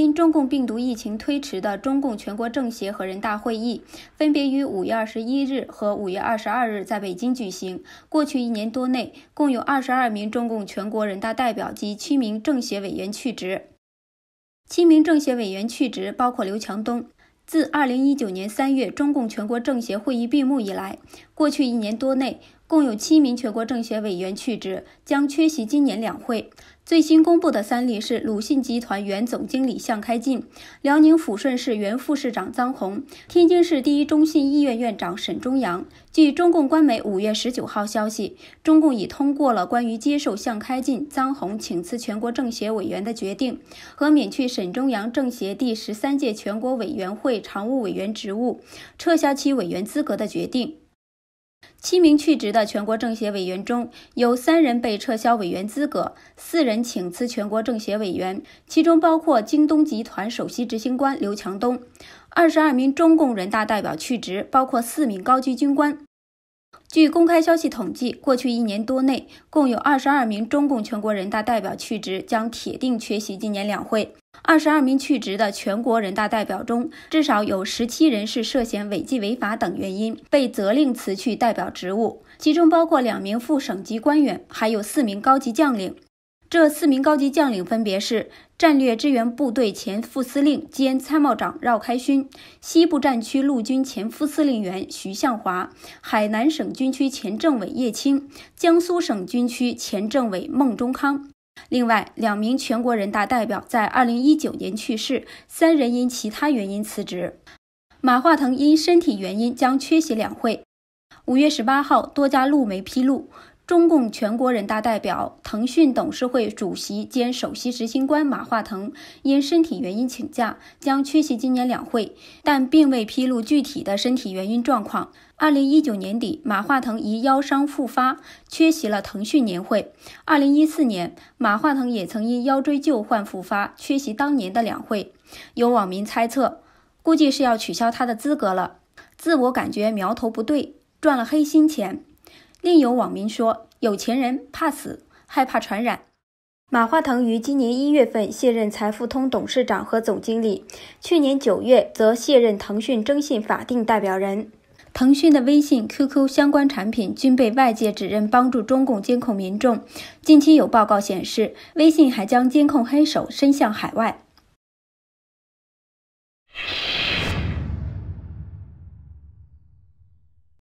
因中共病毒疫情推迟的中共全国政协和人大会议，分别于五月二十一日和五月二十二日在北京举行。过去一年多内，共有二十二名中共全国人大代表及七名政协委员去职。七名政协委员去职包括刘强东。自二零一九年三月中共全国政协会议闭幕以来，过去一年多内。共有七名全国政协委员去职，将缺席今年两会。最新公布的三例是：鲁信集团原总经理向开进、辽宁抚顺市原副市长张红、天津市第一中心医院院长沈中阳。据中共官媒五月十九号消息，中共已通过了关于接受向开进、张红请辞全国政协委员的决定，和免去沈中阳政协第十三届全国委员会常务委员职务、撤销其委员资格的决定。七名去职的全国政协委员中，有三人被撤销委员资格，四人请辞全国政协委员，其中包括京东集团首席执行官刘强东。二十二名中共人大代表去职，包括四名高级军官。据公开消息统计，过去一年多内，共有二十二名中共全国人大代表去职，将铁定缺席今年两会。二十二名去职的全国人大代表中，至少有十七人是涉嫌违纪违法等原因被责令辞去代表职务，其中包括两名副省级官员，还有四名高级将领。这四名高级将领分别是战略支援部队前副司令兼参谋长饶开勋、西部战区陆军前副司令员徐向华、海南省军区前政委叶青、江苏省军区前政委孟中康。另外两名全国人大代表在2019年去世，三人因其他原因辞职。马化腾因身体原因将缺席两会。五月十八号，多家路媒披露。中共全国人大代表、腾讯董事会主席兼首席执行官马化腾因身体原因请假，将缺席今年两会，但并未披露具体的身体原因状况。二零一九年底，马化腾因腰伤复发缺席了腾讯年会。二零一四年，马化腾也曾因腰椎旧患复发缺席当年的两会。有网民猜测，估计是要取消他的资格了。自我感觉苗头不对，赚了黑心钱。另有网民说，有钱人怕死，害怕传染。马化腾于今年一月份卸任财富通董事长和总经理，去年九月则卸任腾讯征信法定代表人。腾讯的微信、QQ 相关产品均被外界指认帮助中共监控民众。近期有报告显示，微信还将监控黑手伸向海外。